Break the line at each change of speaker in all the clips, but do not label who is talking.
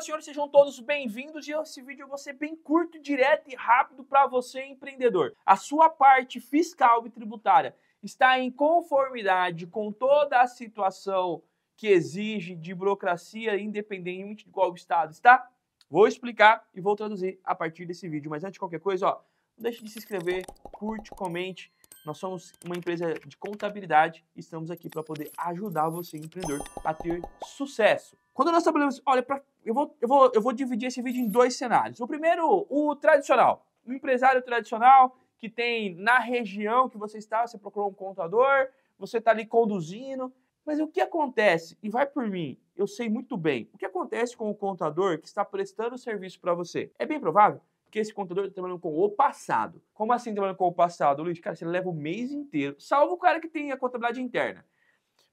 senhoras e senhores, sejam todos bem-vindos e esse vídeo vai ser bem curto, direto e rápido para você, empreendedor. A sua parte fiscal e tributária está em conformidade com toda a situação que exige de burocracia, independente de qual estado está? Vou explicar e vou traduzir a partir desse vídeo. Mas antes de qualquer coisa, ó, não deixe de se inscrever, curte, comente. Nós somos uma empresa de contabilidade e estamos aqui para poder ajudar você, empreendedor, a ter sucesso. Quando nós trabalhamos, olha, para eu vou, eu, vou, eu vou dividir esse vídeo em dois cenários. O primeiro, o tradicional. O empresário tradicional que tem na região que você está, você procurou um contador, você está ali conduzindo. Mas o que acontece? E vai por mim, eu sei muito bem. O que acontece com o contador que está prestando serviço para você? É bem provável que esse contador está trabalhando com o passado. Como assim trabalhando com o passado, Luiz? Cara, você leva o mês inteiro, salvo o cara que tem a contabilidade interna.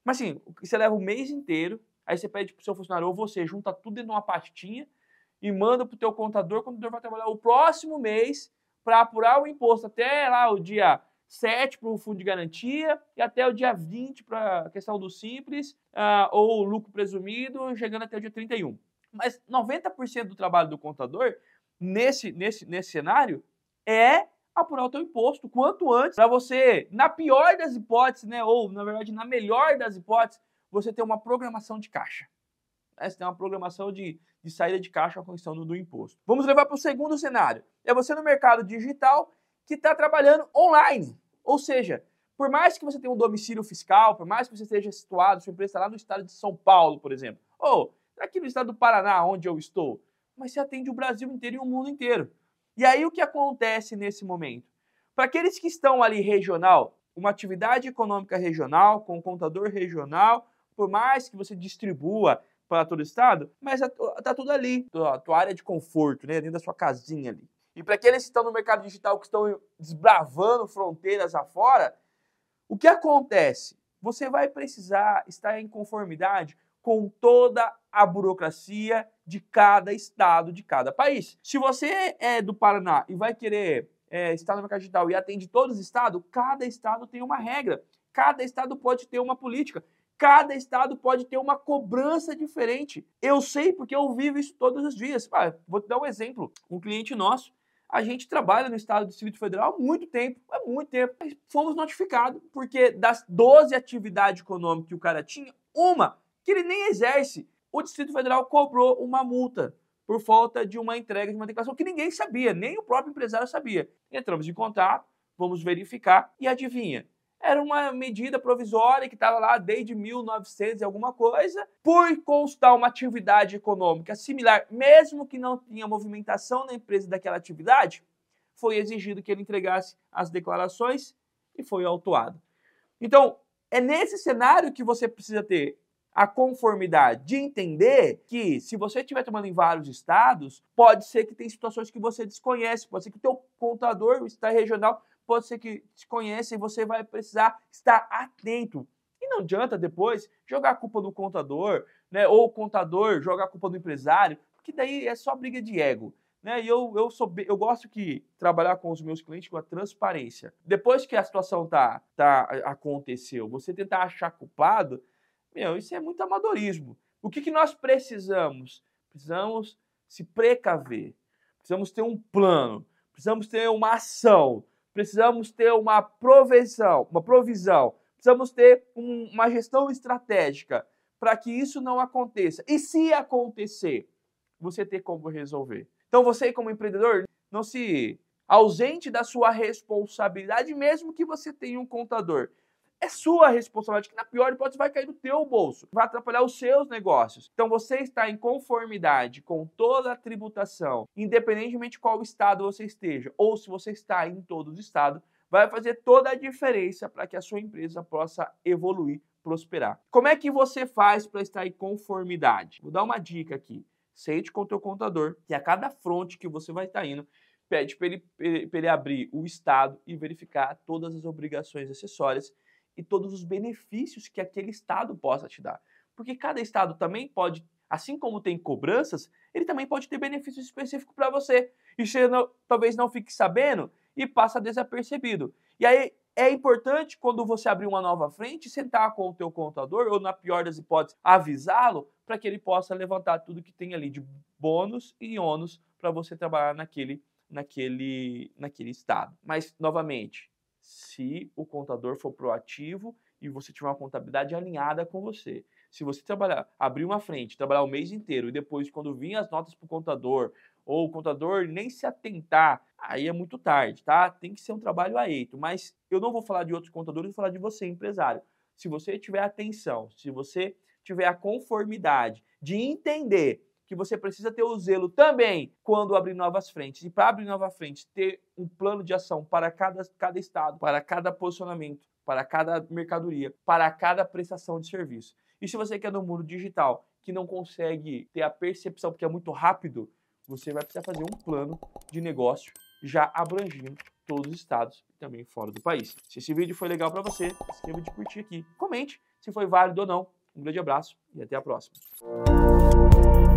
Mas assim, você leva o mês inteiro Aí você pede para o seu funcionário ou você junta tudo em uma pastinha e manda para o teu contador. O contador vai trabalhar o próximo mês para apurar o imposto até lá o dia 7 para o fundo de garantia e até o dia 20 para a questão do simples uh, ou lucro presumido, chegando até o dia 31. Mas 90% do trabalho do contador nesse, nesse, nesse cenário é apurar o teu imposto quanto antes para você, na pior das hipóteses, né, ou na verdade na melhor das hipóteses, você tem uma programação de caixa. Né? Você tem uma programação de, de saída de caixa com a questão do, do imposto. Vamos levar para o segundo cenário. É você no mercado digital que está trabalhando online. Ou seja, por mais que você tenha um domicílio fiscal, por mais que você esteja situado, sua empresa está lá no estado de São Paulo, por exemplo, ou tá aqui no estado do Paraná, onde eu estou, mas você atende o Brasil inteiro e o mundo inteiro. E aí o que acontece nesse momento? Para aqueles que estão ali regional, uma atividade econômica regional, com um contador regional, por mais que você distribua para todo o estado, mas está é tudo ali, a tua área de conforto, né, dentro da sua casinha ali. E para aqueles que estão no mercado digital, que estão desbravando fronteiras afora, o que acontece? Você vai precisar estar em conformidade com toda a burocracia de cada estado, de cada país. Se você é do Paraná e vai querer é, estar no mercado digital e atende todos os estados, cada estado tem uma regra, cada estado pode ter uma política cada estado pode ter uma cobrança diferente. Eu sei porque eu vivo isso todos os dias. Ah, vou te dar um exemplo. Um cliente nosso, a gente trabalha no estado do Distrito Federal há muito tempo, há muito tempo. Fomos notificados porque das 12 atividades econômicas que o cara tinha, uma que ele nem exerce, o Distrito Federal cobrou uma multa por falta de uma entrega de uma declaração que ninguém sabia, nem o próprio empresário sabia. Entramos em contato, vamos verificar e adivinha, era uma medida provisória que estava lá desde 1900 e alguma coisa, por constar uma atividade econômica similar, mesmo que não tinha movimentação na empresa daquela atividade, foi exigido que ele entregasse as declarações e foi autuado. Então, é nesse cenário que você precisa ter a conformidade de entender que se você estiver tomando em vários estados, pode ser que tem situações que você desconhece, pode ser que o teu contador, o estado regional, pode ser que desconheça e você vai precisar estar atento. E não adianta depois jogar a culpa no contador, né? Ou o contador jogar a culpa no empresário, porque daí é só briga de ego. Né? E eu, eu, sou, eu gosto que trabalhar com os meus clientes com a transparência. Depois que a situação tá, tá aconteceu, você tentar achar culpado, meu, isso é muito amadorismo. O que, que nós precisamos? Precisamos se precaver, precisamos ter um plano, precisamos ter uma ação, precisamos ter uma provisão, uma provisão. Precisamos ter um, uma gestão estratégica para que isso não aconteça. E se acontecer, você ter como resolver. Então você como empreendedor, não se ausente da sua responsabilidade mesmo que você tenha um contador é sua responsabilidade, que na pior hipótese vai cair no teu bolso, vai atrapalhar os seus negócios. Então você está em conformidade com toda a tributação, independentemente de qual estado você esteja, ou se você está em todos os estados, vai fazer toda a diferença para que a sua empresa possa evoluir, prosperar. Como é que você faz para estar em conformidade? Vou dar uma dica aqui. Sente com o teu contador que a cada fronte que você vai estar indo, pede para ele, ele abrir o estado e verificar todas as obrigações acessórias e todos os benefícios que aquele estado possa te dar. Porque cada estado também pode, assim como tem cobranças, ele também pode ter benefícios específicos para você. E você não, talvez não fique sabendo e passa desapercebido. E aí é importante quando você abrir uma nova frente, sentar com o teu contador ou na pior das hipóteses, avisá-lo para que ele possa levantar tudo que tem ali de bônus e ônus para você trabalhar naquele naquele naquele estado. Mas novamente, se o contador for proativo e você tiver uma contabilidade alinhada com você. Se você trabalhar, abrir uma frente, trabalhar o mês inteiro e depois, quando vir as notas para o contador, ou o contador nem se atentar, aí é muito tarde, tá? Tem que ser um trabalho a eito. Mas eu não vou falar de outros contadores, vou falar de você, empresário. Se você tiver atenção, se você tiver a conformidade de entender que você precisa ter o zelo também quando abrir novas frentes. E para abrir nova frente, ter um plano de ação para cada, cada estado, para cada posicionamento, para cada mercadoria, para cada prestação de serviço. E se você quer no mundo digital que não consegue ter a percepção porque é muito rápido, você vai precisar fazer um plano de negócio já abrangindo todos os estados e também fora do país. Se esse vídeo foi legal para você, esqueça de curtir aqui, comente se foi válido ou não. Um grande abraço e até a próxima.